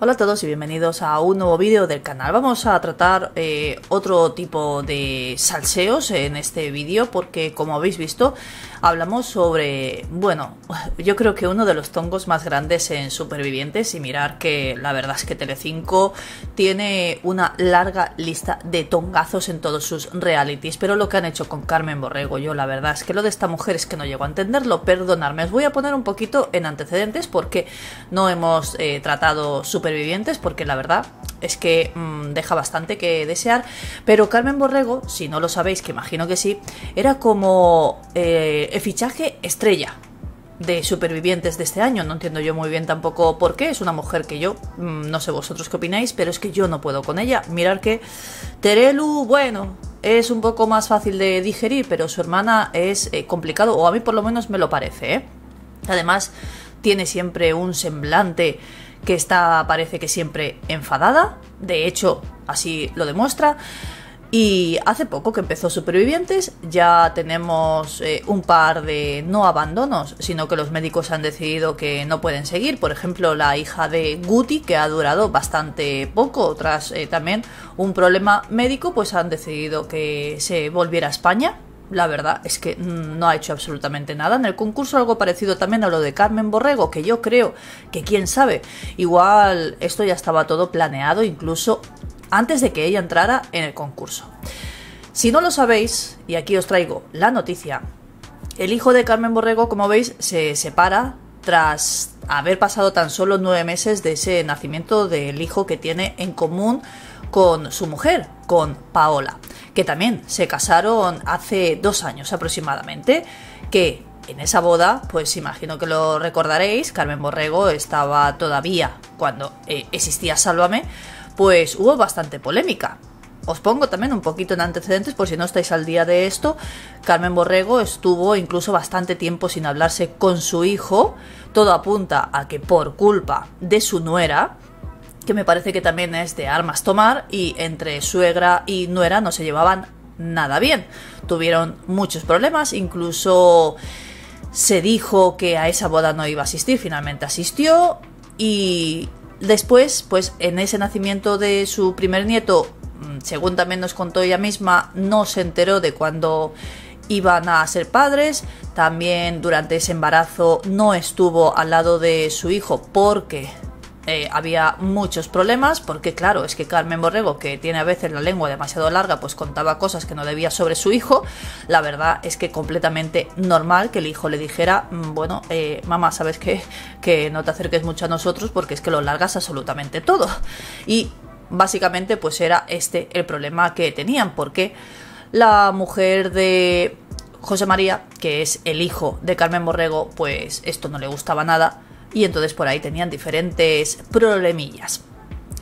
Hola a todos y bienvenidos a un nuevo vídeo del canal. Vamos a tratar eh, otro tipo de salseos en este vídeo porque como habéis visto hablamos sobre, bueno, yo creo que uno de los tongos más grandes en Supervivientes y mirar que la verdad es que 5 tiene una larga lista de tongazos en todos sus realities, pero lo que han hecho con Carmen Borrego, yo la verdad es que lo de esta mujer es que no llego a entenderlo, perdonarme os voy a poner un poquito en antecedentes porque no hemos eh, tratado supervivientes supervivientes, porque la verdad es que mm, deja bastante que desear. Pero Carmen Borrego, si no lo sabéis, que imagino que sí, era como eh, el fichaje estrella de supervivientes de este año. No entiendo yo muy bien tampoco por qué. Es una mujer que yo, mm, no sé vosotros qué opináis, pero es que yo no puedo con ella. Mirar que Terelu, bueno, es un poco más fácil de digerir, pero su hermana es eh, complicado, o a mí por lo menos me lo parece. ¿eh? Además, tiene siempre un semblante que está, parece que siempre enfadada, de hecho, así lo demuestra. Y hace poco que empezó Supervivientes, ya tenemos eh, un par de no abandonos, sino que los médicos han decidido que no pueden seguir. Por ejemplo, la hija de Guti, que ha durado bastante poco, tras eh, también un problema médico, pues han decidido que se volviera a España la verdad es que mm, no ha hecho absolutamente nada. En el concurso algo parecido también a lo de Carmen Borrego, que yo creo que quién sabe, igual esto ya estaba todo planeado incluso antes de que ella entrara en el concurso. Si no lo sabéis, y aquí os traigo la noticia, el hijo de Carmen Borrego, como veis, se separa tras haber pasado tan solo nueve meses de ese nacimiento del hijo que tiene en común con su mujer, con Paola, que también se casaron hace dos años aproximadamente, que en esa boda, pues imagino que lo recordaréis, Carmen Borrego estaba todavía cuando eh, existía Sálvame, pues hubo bastante polémica. Os pongo también un poquito en antecedentes por si no estáis al día de esto. Carmen Borrego estuvo incluso bastante tiempo sin hablarse con su hijo. Todo apunta a que por culpa de su nuera, que me parece que también es de armas tomar, y entre suegra y nuera no se llevaban nada bien. Tuvieron muchos problemas, incluso se dijo que a esa boda no iba a asistir, finalmente asistió, y después, pues en ese nacimiento de su primer nieto, mm, según también nos contó ella misma, no se enteró de cuándo iban a ser padres. También durante ese embarazo no estuvo al lado de su hijo porque eh, había muchos problemas, porque claro, es que Carmen Borrego, que tiene a veces la lengua demasiado larga, pues contaba cosas que no debía sobre su hijo. La verdad es que completamente normal que el hijo le dijera, mm, bueno, eh, mamá, ¿sabes Que no te acerques mucho a nosotros porque es que lo largas absolutamente todo. Y básicamente pues era este el problema que tenían, porque la mujer de José María, que es el hijo de Carmen Borrego, pues esto no le gustaba nada y entonces por ahí tenían diferentes problemillas.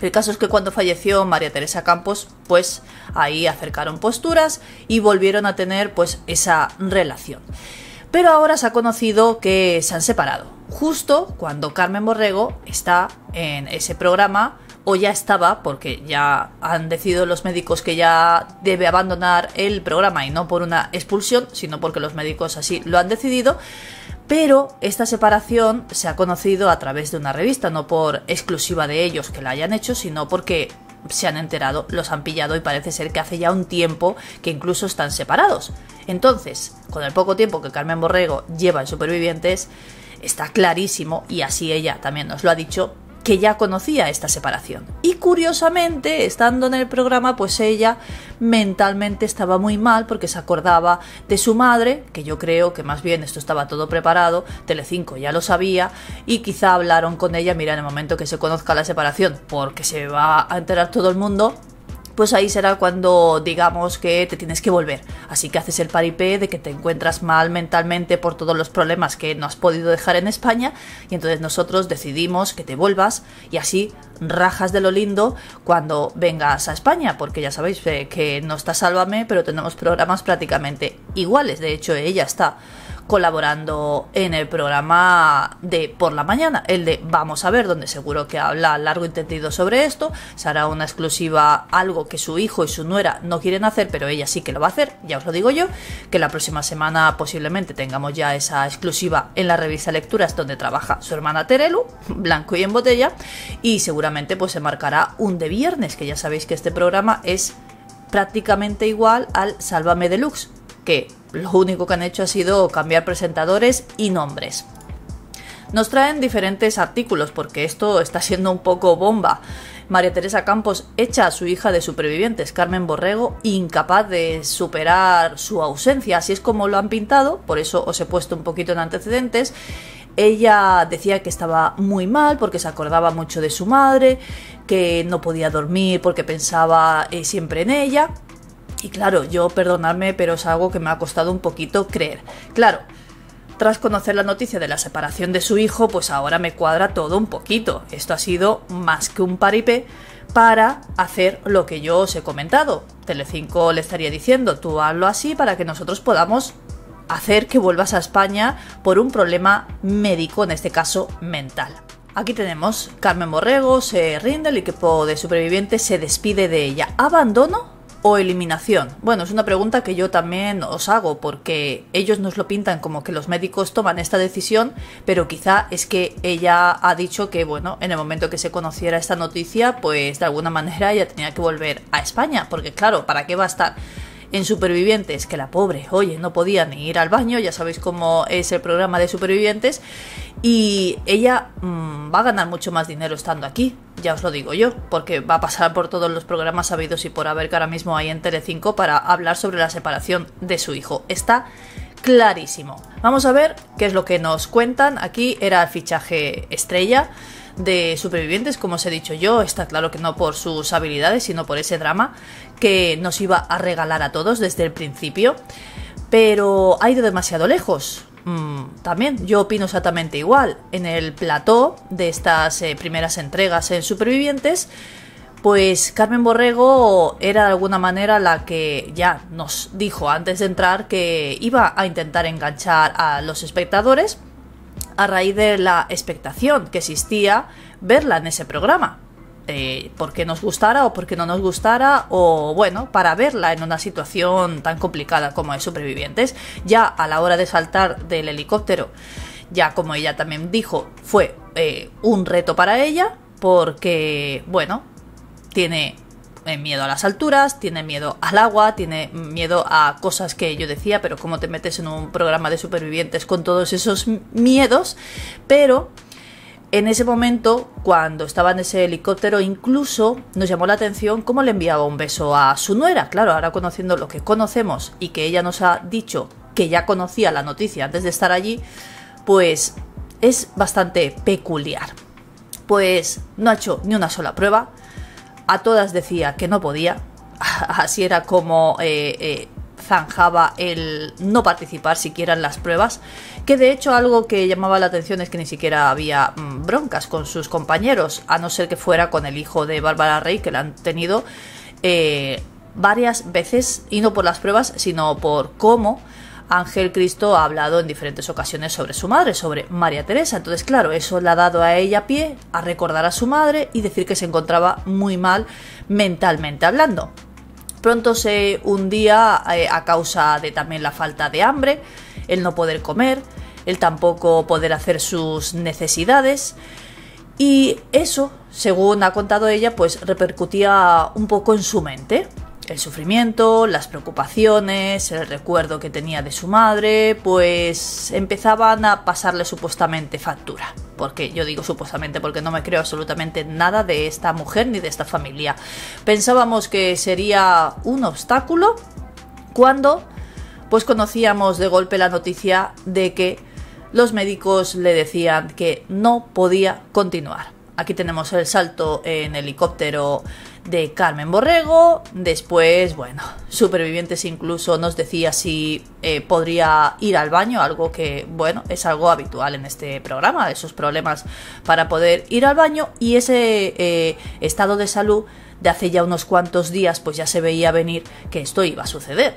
El caso es que cuando falleció María Teresa Campos, pues ahí acercaron posturas y volvieron a tener pues esa relación. Pero ahora se ha conocido que se han separado, justo cuando Carmen Borrego está en ese programa o ya estaba, porque ya han decidido los médicos que ya debe abandonar el programa y no por una expulsión, sino porque los médicos así lo han decidido pero esta separación se ha conocido a través de una revista, no por exclusiva de ellos que la hayan hecho, sino porque se han enterado, los han pillado y parece ser que hace ya un tiempo que incluso están separados. Entonces, con el poco tiempo que Carmen Borrego lleva en Supervivientes, está clarísimo, y así ella también nos lo ha dicho, que ya conocía esta separación. Y curiosamente, estando en el programa, pues ella mentalmente estaba muy mal porque se acordaba de su madre, que yo creo que más bien esto estaba todo preparado, Telecinco ya lo sabía y quizá hablaron con ella, mira, en el momento que se conozca la separación, porque se va a enterar todo el mundo, pues ahí será cuando digamos que te tienes que volver. Así que haces el paripé de que te encuentras mal mentalmente por todos los problemas que no has podido dejar en España y entonces nosotros decidimos que te vuelvas y así rajas de lo lindo cuando vengas a España, porque ya sabéis eh, que no está Sálvame, pero tenemos programas prácticamente iguales, de hecho ella está colaborando en el programa de por la mañana, el de Vamos a ver, donde seguro que habla largo y tendido sobre esto, será una exclusiva algo que su hijo y su nuera no quieren hacer, pero ella sí que lo va a hacer, ya os lo digo yo, que la próxima semana posiblemente tengamos ya esa exclusiva en la revista Lecturas donde trabaja su hermana Terelu, blanco y en botella, y seguramente pues se marcará un de viernes, que ya sabéis que este programa es prácticamente igual al Sálvame Deluxe, que lo único que han hecho ha sido cambiar presentadores y nombres. Nos traen diferentes artículos porque esto está siendo un poco bomba. María Teresa Campos echa a su hija de supervivientes, Carmen Borrego, incapaz de superar su ausencia, así es como lo han pintado, por eso os he puesto un poquito en antecedentes. Ella decía que estaba muy mal porque se acordaba mucho de su madre, que no podía dormir porque pensaba eh, siempre en ella, y claro, yo perdonadme, pero es algo que me ha costado un poquito creer. Claro, tras conocer la noticia de la separación de su hijo, pues ahora me cuadra todo un poquito. Esto ha sido más que un paripé para hacer lo que yo os he comentado. Telecinco le estaría diciendo, tú hazlo así para que nosotros podamos hacer que vuelvas a España por un problema médico, en este caso mental. Aquí tenemos, Carmen Morrego se rinde, el equipo de supervivientes se despide de ella. Abandono o eliminación? Bueno, es una pregunta que yo también os hago porque ellos nos lo pintan como que los médicos toman esta decisión, pero quizá es que ella ha dicho que, bueno, en el momento que se conociera esta noticia, pues de alguna manera ella tenía que volver a España, porque claro, ¿para qué va a estar? en Supervivientes, que la pobre, oye, no podía ni ir al baño, ya sabéis cómo es el programa de Supervivientes, y ella mm, va a ganar mucho más dinero estando aquí. Ya os lo digo yo, porque va a pasar por todos los programas sabidos y por haber que ahora mismo hay en Telecinco para hablar sobre la separación de su hijo. Está clarísimo. Vamos a ver qué es lo que nos cuentan. Aquí era el fichaje estrella de supervivientes, como os he dicho yo, está claro que no por sus habilidades, sino por ese drama que nos iba a regalar a todos desde el principio, pero ha ido demasiado lejos. Mm. también yo opino exactamente igual. En el plató de estas eh, primeras entregas en Supervivientes, pues Carmen Borrego era de alguna manera la que ya nos dijo antes de entrar que iba a intentar enganchar a los espectadores a raíz de la expectación que existía verla en ese programa. Eh, porque nos gustara o porque no nos gustara, o bueno, para verla en una situación tan complicada como es Supervivientes, ya a la hora de saltar del helicóptero, ya como ella también dijo, fue eh, un reto para ella, porque, bueno, tiene eh, miedo a las alturas, tiene miedo al agua, tiene miedo a cosas que yo decía, pero cómo te metes en un programa de supervivientes con todos esos miedos, pero en ese momento, cuando estaba en ese helicóptero, incluso nos llamó la atención cómo le enviaba un beso a su nuera. Claro, ahora conociendo lo que conocemos y que ella nos ha dicho que ya conocía la noticia antes de estar allí, pues es bastante peculiar. Pues no ha hecho ni una sola prueba. A todas decía que no podía. Así era como eh, eh, zanjaba el no participar siquiera en las pruebas, que de hecho algo que llamaba la atención es que ni siquiera había mm, broncas con sus compañeros, a no ser que fuera con el hijo de Bárbara Rey, que la han tenido eh, varias veces, y no por las pruebas, sino por cómo Ángel Cristo ha hablado en diferentes ocasiones sobre su madre, sobre María Teresa. Entonces, claro, eso le ha dado a ella pie a recordar a su madre y decir que se encontraba muy mal mentalmente hablando. Pronto se hundía eh, a causa de también la falta de hambre, el no poder comer, el tampoco poder hacer sus necesidades. Y eso, según ha contado ella, pues repercutía un poco en su mente el sufrimiento, las preocupaciones, el recuerdo que tenía de su madre, pues empezaban a pasarle supuestamente factura. Porque yo digo supuestamente porque no me creo absolutamente nada de esta mujer ni de esta familia. Pensábamos que sería un obstáculo cuando pues conocíamos de golpe la noticia de que los médicos le decían que no podía continuar. Aquí tenemos el salto en helicóptero de Carmen Borrego. Después, bueno, Supervivientes incluso nos decía si eh, podría ir al baño, algo que, bueno, es algo habitual en este programa, esos problemas para poder ir al baño y ese eh, estado de salud de hace ya unos cuantos días, pues ya se veía venir que esto iba a suceder.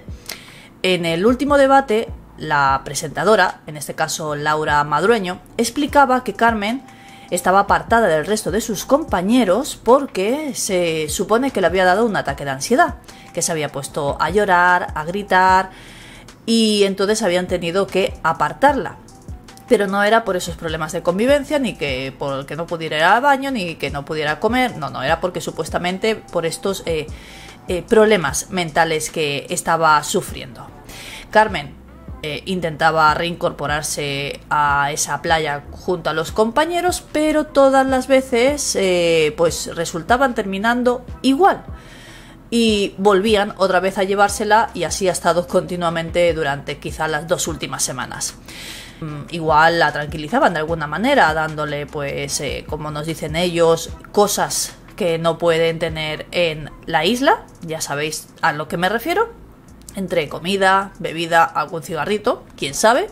En el último debate, la presentadora, en este caso Laura Madrueño, explicaba que Carmen estaba apartada del resto de sus compañeros porque se supone que le había dado un ataque de ansiedad, que se había puesto a llorar, a gritar y entonces habían tenido que apartarla. Pero no era por esos problemas de convivencia, ni que que no pudiera ir al baño, ni que no pudiera comer, no, no, era porque supuestamente por estos eh, eh, problemas mentales que estaba sufriendo. Carmen, eh, intentaba reincorporarse a esa playa junto a los compañeros, pero todas las veces eh, pues resultaban terminando igual y volvían otra vez a llevársela y así ha estado continuamente durante quizá las dos últimas semanas. Mm, igual la tranquilizaban de alguna manera, dándole pues, eh, como nos dicen ellos, cosas que no pueden tener en la isla, ya sabéis a lo que me refiero, entre comida, bebida, algún cigarrito, quién sabe,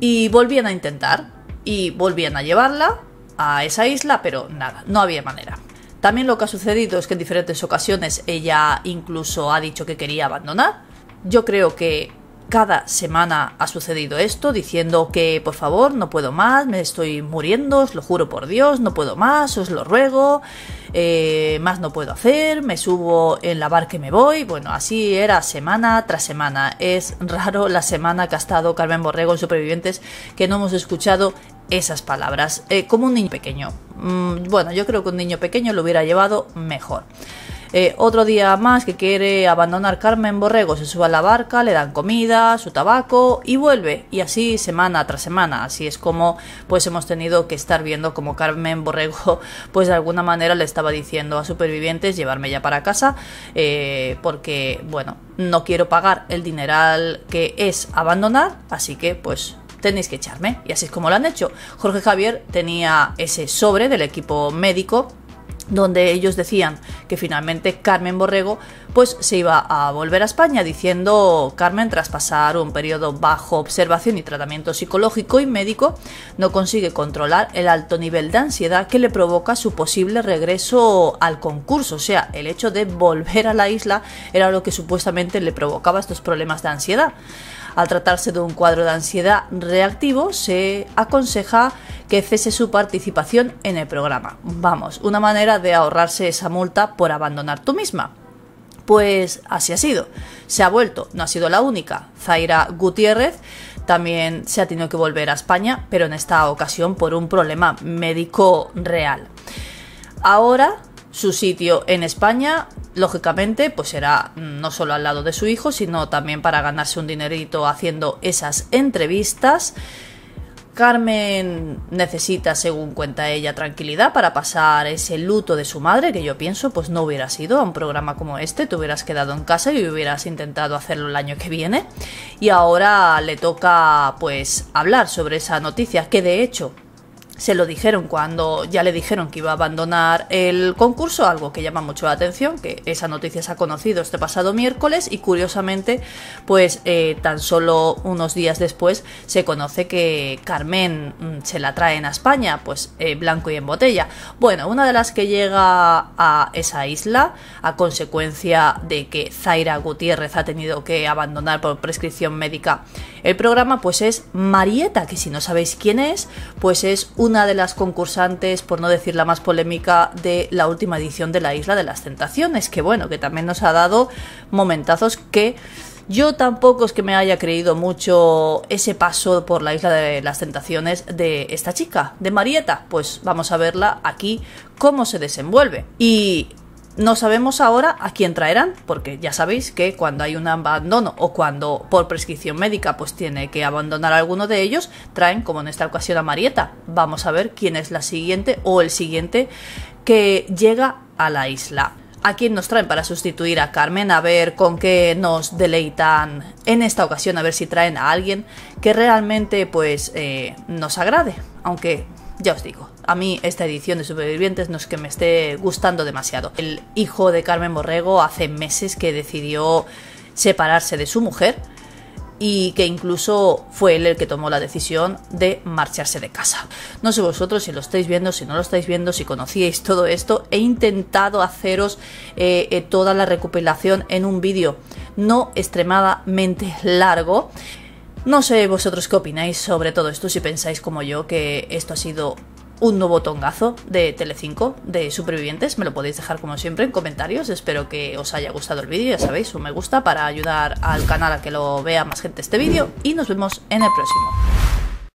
y volvían a intentar, y volvían a llevarla a esa isla, pero nada, no había manera. También lo que ha sucedido es que en diferentes ocasiones ella incluso ha dicho que quería abandonar. Yo creo que cada semana ha sucedido esto, diciendo que por favor no puedo más, me estoy muriendo, os lo juro por Dios, no puedo más, os lo ruego, eh, más no puedo hacer, me subo en la barca que me voy. Bueno, así era semana tras semana. Es raro la semana que ha estado Carmen Borrego en Supervivientes que no hemos escuchado esas palabras, eh, como un niño pequeño. Mm, bueno, yo creo que un niño pequeño lo hubiera llevado mejor. Eh, otro día más que quiere abandonar Carmen Borrego, se sube a la barca, le dan comida, su tabaco y vuelve. Y así semana tras semana. Así es como pues hemos tenido que estar viendo como Carmen Borrego pues de alguna manera le estaba diciendo a supervivientes llevarme ya para casa eh, porque bueno, no quiero pagar el dineral que es abandonar, así que pues tenéis que echarme. Y así es como lo han hecho. Jorge Javier tenía ese sobre del equipo médico donde ellos decían que finalmente Carmen Borrego pues se iba a volver a España diciendo Carmen tras pasar un periodo bajo observación y tratamiento psicológico y médico no consigue controlar el alto nivel de ansiedad que le provoca su posible regreso al concurso, o sea, el hecho de volver a la isla era lo que supuestamente le provocaba estos problemas de ansiedad. Al tratarse de un cuadro de ansiedad reactivo se aconseja que cese su participación en el programa. Vamos, una manera de ahorrarse esa multa por abandonar tú misma. Pues así ha sido. Se ha vuelto, no ha sido la única. Zaira Gutiérrez también se ha tenido que volver a España, pero en esta ocasión por un problema médico real. Ahora su sitio en España, lógicamente, pues será no solo al lado de su hijo, sino también para ganarse un dinerito haciendo esas entrevistas. Carmen necesita, según cuenta ella, tranquilidad para pasar ese luto de su madre, que yo pienso, pues no hubiera sido a un programa como este, te hubieras quedado en casa y hubieras intentado hacerlo el año que viene. Y ahora le toca, pues, hablar sobre esa noticia, que de hecho se lo dijeron cuando ya le dijeron que iba a abandonar el concurso, algo que llama mucho la atención, que esa noticia se ha conocido este pasado miércoles y curiosamente, pues eh, tan solo unos días después se conoce que Carmen mm, se la trae a España, pues eh, blanco y en botella. Bueno, una de las que llega a esa isla a consecuencia de que Zaira Gutiérrez ha tenido que abandonar por prescripción médica el programa pues es Marieta, que si no sabéis quién es, pues es una de las concursantes, por no decir la más polémica, de la última edición de la Isla de las Tentaciones, que bueno, que también nos ha dado momentazos que... Yo tampoco es que me haya creído mucho ese paso por la isla de las tentaciones de esta chica, de Marieta. Pues vamos a verla aquí cómo se desenvuelve. Y no sabemos ahora a quién traerán, porque ya sabéis que cuando hay un abandono o cuando por prescripción médica pues tiene que abandonar alguno de ellos, traen como en esta ocasión a Marieta. Vamos a ver quién es la siguiente o el siguiente que llega a la isla. ¿A quién nos traen para sustituir a Carmen? A ver con qué nos deleitan en esta ocasión, a ver si traen a alguien que realmente pues eh, nos agrade. Aunque ya os digo, a mí esta edición de Supervivientes no es que me esté gustando demasiado. El hijo de Carmen Borrego hace meses que decidió separarse de su mujer y que incluso fue él el que tomó la decisión de marcharse de casa. No sé vosotros si lo estáis viendo, si no lo estáis viendo, si conocíais todo esto. He intentado haceros eh, eh, toda la recopilación en un vídeo no extremadamente largo no sé vosotros qué opináis sobre todo esto, si pensáis como yo que esto ha sido un nuevo tongazo de Telecinco de supervivientes, me lo podéis dejar como siempre en comentarios, espero que os haya gustado el vídeo, ya sabéis, un me gusta para ayudar al canal a que lo vea más gente este vídeo y nos vemos en el próximo.